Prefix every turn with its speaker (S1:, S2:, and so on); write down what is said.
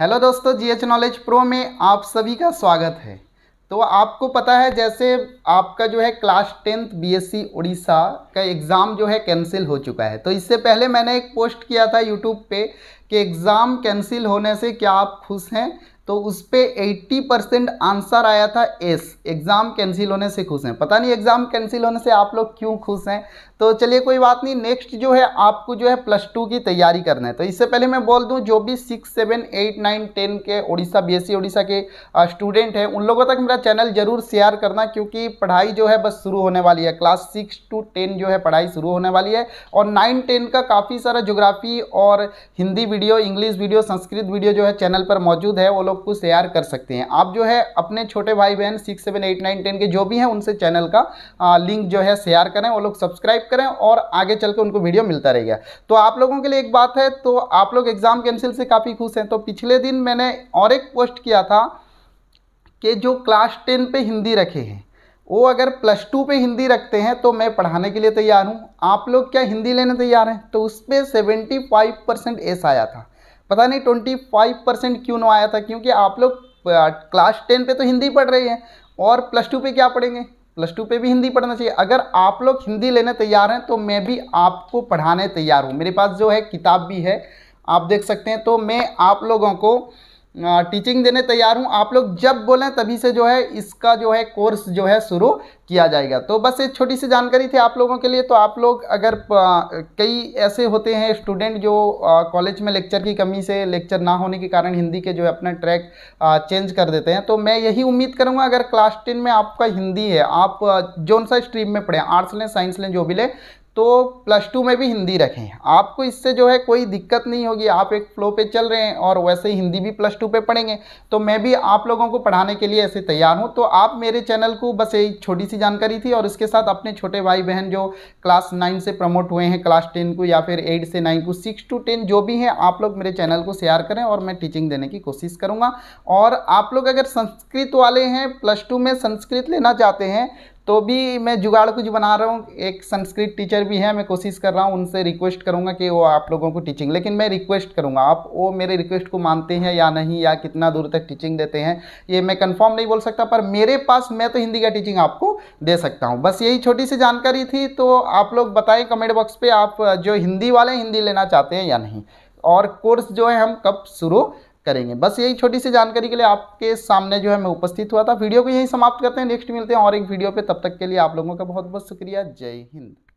S1: hello दोस्तों जी H knowledge pro में आप सभी का स्वागत है तो आपको पता है जैसे आपका जो है क्लास टेंथ बीएससी उड़ीसा का एग्ज़ाम जो है कैंसिल हो चुका है तो इससे पहले मैंने एक पोस्ट किया था यूट्यूब पे कि एग्ज़ाम कैंसिल होने से क्या आप खुश हैं तो उस पर एट्टी परसेंट आंसर आया था एस एग्ज़ाम कैंसिल होने से खुश हैं पता नहीं एग्ज़ाम कैंसिल होने से आप लोग क्यों खुश हैं तो चलिए कोई बात नहीं नेक्स्ट जो है आपको जो है प्लस टू की तैयारी करना है तो इससे पहले मैं बोल दूं जो भी six seven eight nine ten के उड़ीसा बीएससी ओडिशा के स्टूडेंट हैं उन लोगों तक मेरा चैनल जरूर शेयर करना क्योंकि पढ़ाई जो है बस शुरू होने वाली है क्लास सिक्स टू टेन जो है पढ़ाई शुरू होने वाली है और नाइन टेन का काफ़ी सारा जोग्राफी और Hindi video English video Sanskrit video जो है चैनल पर मौजूद है वो लोग को शेयर कर सकते हैं आप जो है अपने छोटे भाई बहन six seven eight nine ten के जो भी हैं उनसे चैनल का आ, लिंक जो है शेयर करें वो लोग सब्सक्राइब करें और आगे चल के उनको वीडियो मिलता रहेगा तो आप लोगों के लिए एक बात है तो आप लोग एग्ज़ाम कैंसिल से काफ़ी खुश हैं तो पिछले दिन मैंने और एक पोस्ट किया था कि जो क्लास टेन पे हिंदी रखे हैं वो अगर प्लस टू पे हिंदी रखते हैं तो मैं पढ़ाने के लिए तैयार हूँ आप लोग क्या हिंदी लेने तैयार हैं तो उस पर सेवेंटी फाइव परसेंट एस आया था पता नहीं ट्वेंटी फाइव परसेंट क्यों ना आया था क्योंकि आप लोग क्लास टेन पे तो हिंदी पढ़ रहे हैं और प्लस टू पे क्या पढ़ेंगे प्लस टू पे भी हिंदी पढ़ना चाहिए अगर आप लोग हिंदी लेने तैयार हैं तो मैं भी आपको पढ़ाने तैयार हूँ मेरे पास जो है किताब भी है आप देख सकते हैं तो मैं आप लोगों को टीचिंग देने तैयार हूँ आप लोग जब बोलें तभी से जो है इसका जो है कोर्स जो है शुरू किया जाएगा तो बस एक छोटी सी जानकारी थी आप लोगों के लिए तो आप लोग अगर कई ऐसे होते हैं स्टूडेंट जो कॉलेज में लेक्चर की कमी से लेक्चर ना होने के कारण हिंदी के जो है अपना ट्रैक चेंज कर देते हैं तो मैं यही उम्मीद करूँगा अगर क्लास टेन में आपका हिंदी है आप जौन सा स्ट्रीम में पढ़ें आर्ट्स लें साइंस लें जो भी लें तो प्लस टू में भी हिंदी रखें आपको इससे जो है कोई दिक्कत नहीं होगी आप एक फ्लो पे चल रहे हैं और वैसे ही हिंदी भी प्लस टू पे पढ़ेंगे तो मैं भी आप लोगों को पढ़ाने के लिए ऐसे तैयार हूँ तो आप मेरे चैनल को बस एक छोटी सी जानकारी थी और इसके साथ अपने छोटे भाई बहन जो क्लास नाइन से प्रमोट हुए हैं क्लास टेन को या फिर एट से नाइन को सिक्स टू टेन जो भी हैं आप लोग मेरे चैनल को शेयर करें और मैं टीचिंग देने की कोशिश करूँगा और आप लोग अगर संस्कृत वाले हैं प्लस टू में संस्कृत लेना चाहते हैं तो भी मैं जुगाड़ कुछ बना रहा हूँ एक संस्कृत टीचर भी है मैं कोशिश कर रहा हूँ उनसे रिक्वेस्ट करूँगा कि वो आप लोगों को टीचिंग लेकिन मैं रिक्वेस्ट करूँगा आप वो मेरे रिक्वेस्ट को मानते हैं या नहीं या कितना दूर तक टीचिंग देते हैं ये मैं कंफर्म नहीं बोल सकता पर मेरे पास मैं तो हिंदी का टीचिंग आपको दे सकता हूँ बस यही छोटी सी जानकारी थी तो आप लोग बताएँ कमेंट बॉक्स पर आप जो हिंदी वाले हिंदी लेना चाहते हैं या नहीं और कोर्स जो है हम कब शुरू करेंगे बस यही छोटी सी जानकारी के लिए आपके सामने जो है मैं उपस्थित हुआ था वीडियो को यही समाप्त करते हैं नेक्स्ट मिलते हैं और एक वीडियो पे तब तक के लिए आप लोगों का बहुत बहुत शुक्रिया जय हिंद